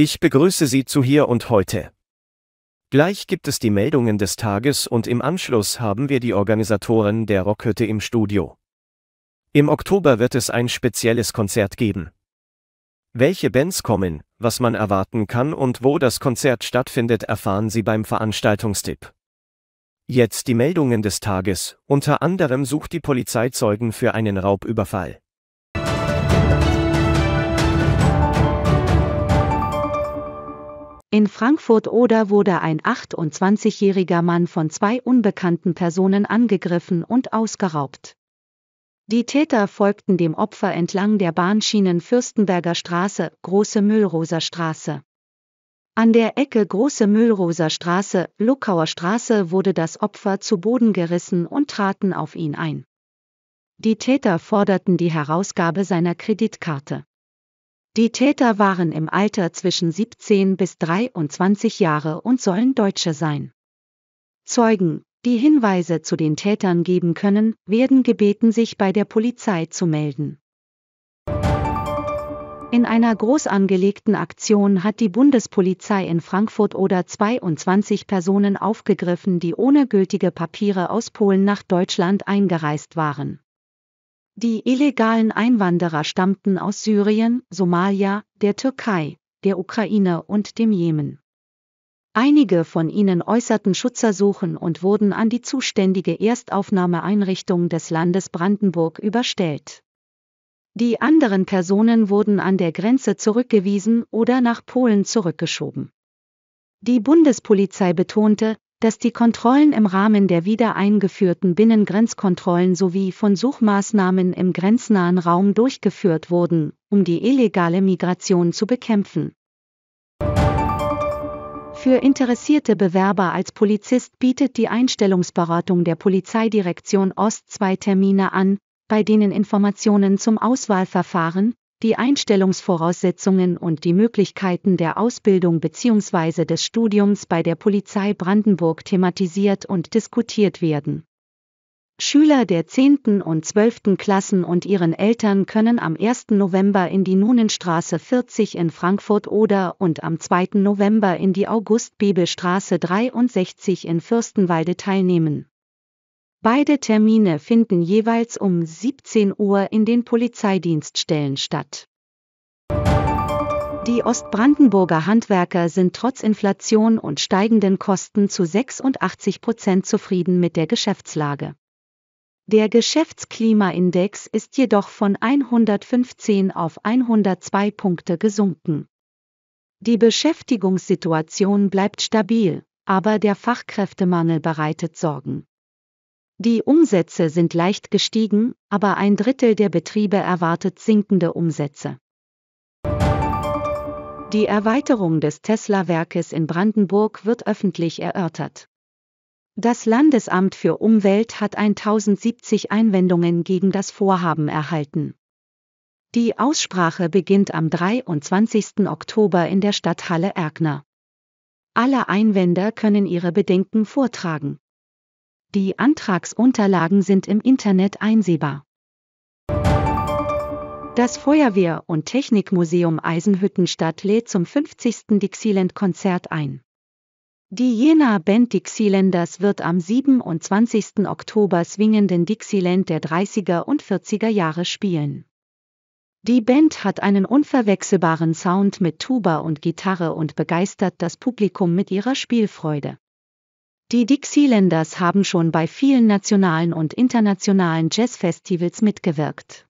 Ich begrüße Sie zu hier und heute. Gleich gibt es die Meldungen des Tages und im Anschluss haben wir die Organisatoren der Rockhütte im Studio. Im Oktober wird es ein spezielles Konzert geben. Welche Bands kommen, was man erwarten kann und wo das Konzert stattfindet, erfahren Sie beim Veranstaltungstipp. Jetzt die Meldungen des Tages, unter anderem sucht die Polizei Zeugen für einen Raubüberfall. In Frankfurt oder wurde ein 28-jähriger Mann von zwei unbekannten Personen angegriffen und ausgeraubt. Die Täter folgten dem Opfer entlang der Bahnschienen Fürstenberger Straße, Große Müllroser Straße. An der Ecke Große Müllroser Straße, Luckauer Straße wurde das Opfer zu Boden gerissen und traten auf ihn ein. Die Täter forderten die Herausgabe seiner Kreditkarte. Die Täter waren im Alter zwischen 17 bis 23 Jahre und sollen Deutsche sein. Zeugen, die Hinweise zu den Tätern geben können, werden gebeten, sich bei der Polizei zu melden. In einer groß angelegten Aktion hat die Bundespolizei in Frankfurt oder 22 Personen aufgegriffen, die ohne gültige Papiere aus Polen nach Deutschland eingereist waren. Die illegalen Einwanderer stammten aus Syrien, Somalia, der Türkei, der Ukraine und dem Jemen. Einige von ihnen äußerten Schutzersuchen und wurden an die zuständige Erstaufnahmeeinrichtung des Landes Brandenburg überstellt. Die anderen Personen wurden an der Grenze zurückgewiesen oder nach Polen zurückgeschoben. Die Bundespolizei betonte, dass die Kontrollen im Rahmen der wieder eingeführten Binnengrenzkontrollen sowie von Suchmaßnahmen im grenznahen Raum durchgeführt wurden, um die illegale Migration zu bekämpfen. Für interessierte Bewerber als Polizist bietet die Einstellungsberatung der Polizeidirektion Ost zwei Termine an, bei denen Informationen zum Auswahlverfahren, die Einstellungsvoraussetzungen und die Möglichkeiten der Ausbildung bzw. des Studiums bei der Polizei Brandenburg thematisiert und diskutiert werden. Schüler der 10. und 12. Klassen und ihren Eltern können am 1. November in die Nunenstraße 40 in Frankfurt oder und am 2. November in die August-Bebel-Straße 63 in Fürstenwalde teilnehmen. Beide Termine finden jeweils um 17 Uhr in den Polizeidienststellen statt. Die Ostbrandenburger Handwerker sind trotz Inflation und steigenden Kosten zu 86 Prozent zufrieden mit der Geschäftslage. Der Geschäftsklimaindex ist jedoch von 115 auf 102 Punkte gesunken. Die Beschäftigungssituation bleibt stabil, aber der Fachkräftemangel bereitet Sorgen. Die Umsätze sind leicht gestiegen, aber ein Drittel der Betriebe erwartet sinkende Umsätze. Die Erweiterung des Tesla-Werkes in Brandenburg wird öffentlich erörtert. Das Landesamt für Umwelt hat 1070 Einwendungen gegen das Vorhaben erhalten. Die Aussprache beginnt am 23. Oktober in der Stadthalle Erkner. Alle Einwender können ihre Bedenken vortragen. Die Antragsunterlagen sind im Internet einsehbar. Das Feuerwehr- und Technikmuseum Eisenhüttenstadt lädt zum 50. Dixieland-Konzert ein. Die Jena Band Dixielanders wird am 27. Oktober swingenden Dixieland der 30er und 40er Jahre spielen. Die Band hat einen unverwechselbaren Sound mit Tuba und Gitarre und begeistert das Publikum mit ihrer Spielfreude. Die Dixielanders haben schon bei vielen nationalen und internationalen Jazzfestivals mitgewirkt.